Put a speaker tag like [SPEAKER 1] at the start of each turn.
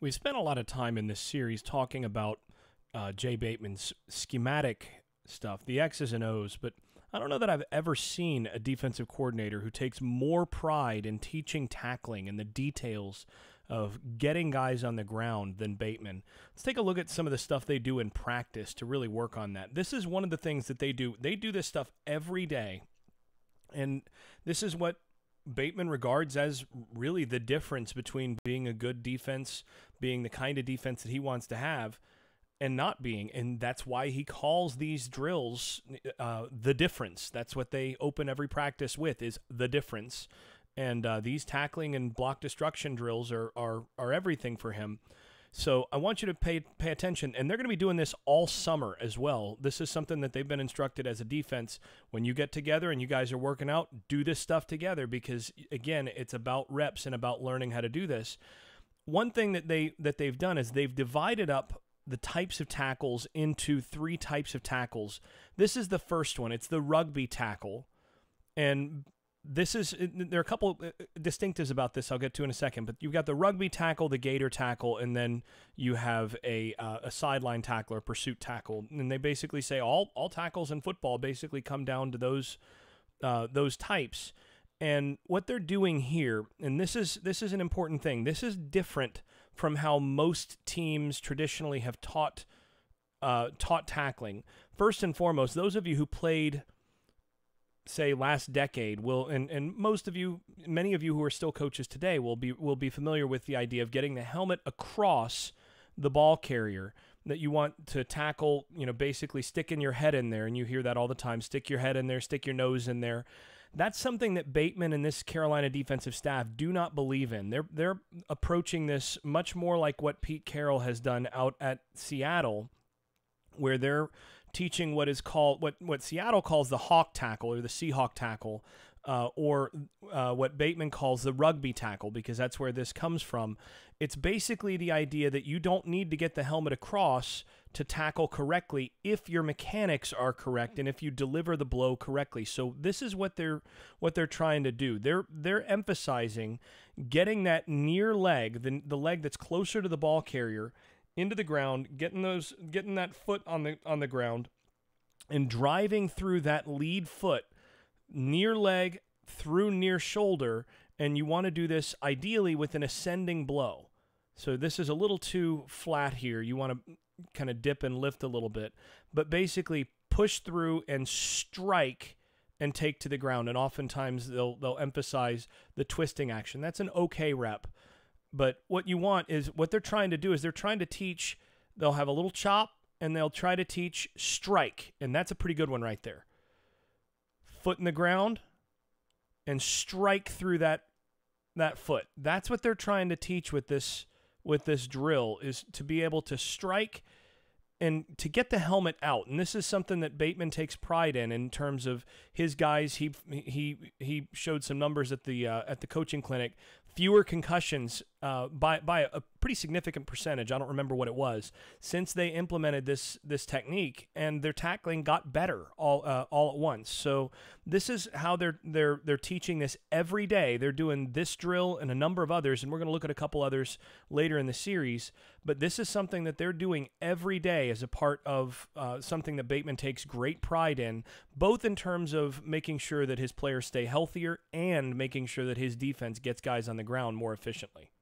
[SPEAKER 1] We've spent a lot of time in this series talking about uh, Jay Bateman's schematic stuff, the X's and O's, but I don't know that I've ever seen a defensive coordinator who takes more pride in teaching tackling and the details of getting guys on the ground than Bateman. Let's take a look at some of the stuff they do in practice to really work on that. This is one of the things that they do. They do this stuff every day. And this is what Bateman regards as really the difference between being a good defense, being the kind of defense that he wants to have, and not being. And that's why he calls these drills uh, the difference. That's what they open every practice with is the difference. And uh, these tackling and block destruction drills are are are everything for him. So I want you to pay pay attention, and they're going to be doing this all summer as well. This is something that they've been instructed as a defense. When you get together and you guys are working out, do this stuff together because again, it's about reps and about learning how to do this. One thing that they that they've done is they've divided up the types of tackles into three types of tackles. This is the first one. It's the rugby tackle. And this is uh, there are a couple uh, uh, distinctives about this I'll get to in a second, but you've got the rugby tackle, the gator tackle, and then you have a uh, a sideline tackle or pursuit tackle, and they basically say all all tackles in football basically come down to those uh, those types. And what they're doing here, and this is this is an important thing. This is different from how most teams traditionally have taught uh, taught tackling. First and foremost, those of you who played say last decade will and and most of you many of you who are still coaches today will be will be familiar with the idea of getting the helmet across the ball carrier that you want to tackle, you know, basically sticking your head in there and you hear that all the time, stick your head in there, stick your nose in there. That's something that Bateman and this Carolina defensive staff do not believe in. They're they're approaching this much more like what Pete Carroll has done out at Seattle where they're teaching what is called what what Seattle calls the hawk tackle or the Seahawk tackle, uh, or uh, what Bateman calls the rugby tackle, because that's where this comes from. It's basically the idea that you don't need to get the helmet across to tackle correctly if your mechanics are correct and if you deliver the blow correctly. So this is what they're what they're trying to do. They're they're emphasizing getting that near leg, the, the leg that's closer to the ball carrier, into the ground, getting those getting that foot on the on the ground and driving through that lead foot near leg through near shoulder and you want to do this ideally with an ascending blow. So this is a little too flat here. You want to kind of dip and lift a little bit, but basically push through and strike and take to the ground. And oftentimes they'll they'll emphasize the twisting action. That's an okay rep. But what you want is what they're trying to do is they're trying to teach, they'll have a little chop and they'll try to teach strike. And that's a pretty good one right there. Foot in the ground and strike through that that foot. That's what they're trying to teach with this with this drill is to be able to strike and to get the helmet out. And this is something that Bateman takes pride in in terms of his guys. He he he showed some numbers at the uh, at the coaching clinic. Fewer concussions uh, by by a pretty significant percentage. I don't remember what it was since they implemented this this technique, and their tackling got better all uh, all at once. So this is how they're they're they're teaching this every day. They're doing this drill and a number of others, and we're going to look at a couple others later in the series. But this is something that they're doing every day as a part of uh, something that Bateman takes great pride in, both in terms of making sure that his players stay healthier and making sure that his defense gets guys on the ground more efficiently.